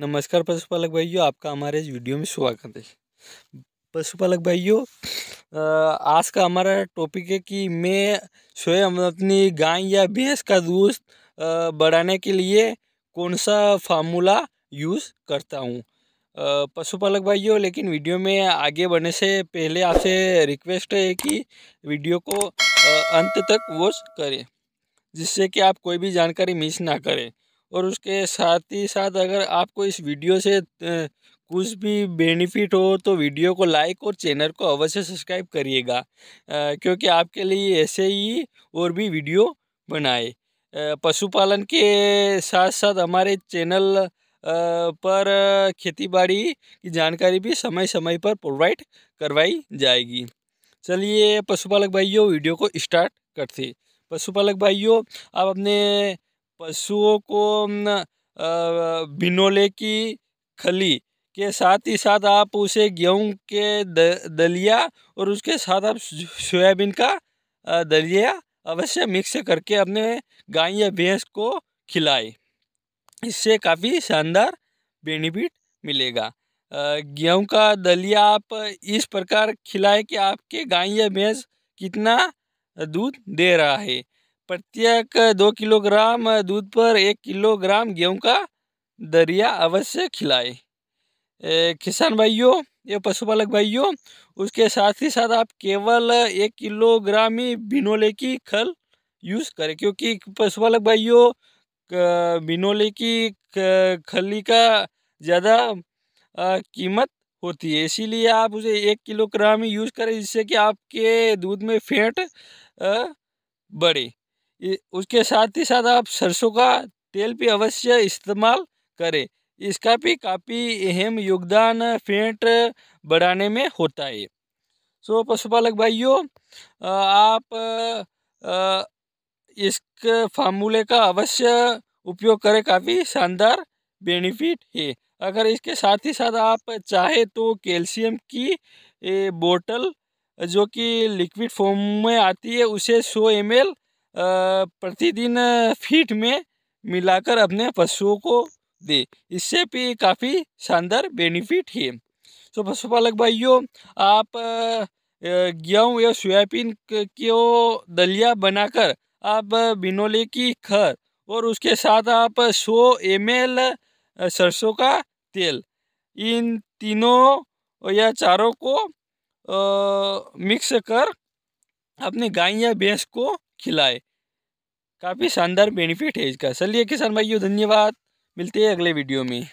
नमस्कार पशुपालक भाइयों आपका हमारे इस वीडियो में स्वागत है पशुपालक भाइयों आज का हमारा टॉपिक है कि मैं स्वयं अपनी गाय या भैंस का दूध बढ़ाने के लिए कौन सा फार्मूला यूज़ करता हूँ पशुपालक भाइयों लेकिन वीडियो में आगे बढ़ने से पहले आपसे रिक्वेस्ट है कि वीडियो को अंत तक वॉच करें जिससे कि आप कोई भी जानकारी मिस ना करें और उसके साथ ही साथ अगर आपको इस वीडियो से कुछ भी बेनिफिट हो तो वीडियो को लाइक और चैनल को अवश्य सब्सक्राइब करिएगा क्योंकि आपके लिए ऐसे ही और भी वीडियो बनाए पशुपालन के साथ साथ हमारे चैनल पर खेतीबाड़ी की जानकारी भी समय समय पर प्रोवाइड करवाई जाएगी चलिए पशुपालक भाइयों वीडियो को स्टार्ट करते पशुपालक भाइयों आप अपने पशुओं को बिनोले की खली के साथ ही साथ आप उसे गेहूं के द, दलिया और उसके साथ आप सोयाबीन का दलिया अवश्य मिक्स करके अपने गाय या भैंस को खिलाए इससे काफ़ी शानदार बेनिफिट मिलेगा गेहूं का दलिया आप इस प्रकार खिलाए कि आपके गाय या भैंस कितना दूध दे रहा है प्रत्येक दो किलोग्राम दूध पर एक किलोग्राम गेहूं का दरिया अवश्य खिलाए किसान भाइयों या पशुपालक भाइयों उसके साथ ही साथ आप केवल एक किलोग्राम ही बिनोले की खल यूज़ करें क्योंकि पशुपालक भाइयों बिनोले की खली का ज़्यादा कीमत होती है इसीलिए आप उसे एक किलोग्राम ही यूज़ करें जिससे कि आपके दूध में फैट बढ़े उसके साथ ही साथ आप सरसों का तेल भी अवश्य इस्तेमाल करें इसका भी काफ़ी अहम योगदान फेंट बढ़ाने में होता है सो पशुपालक भाइयों आप इस फार्मूले का अवश्य उपयोग करें काफ़ी शानदार बेनिफिट है अगर इसके साथ ही साथ आप चाहे तो कैल्शियम की बोतल जो कि लिक्विड फॉर्म में आती है उसे 100 एम प्रतिदिन फीट में मिलाकर अपने पशुओं को दे इससे भी काफ़ी शानदार बेनिफिट है तो पशुपालक भाइयों आप गेहूँ या सोयाबीन को दलिया बनाकर आप बिनोले की खर और उसके साथ आप 100 एम सरसों का तेल इन तीनों या चारों को आ, मिक्स कर अपने गाय या भैंस को खिलाए काफ़ी शानदार बेनिफिट है इसका चलिए किसान भाइयों धन्यवाद मिलते हैं अगले वीडियो में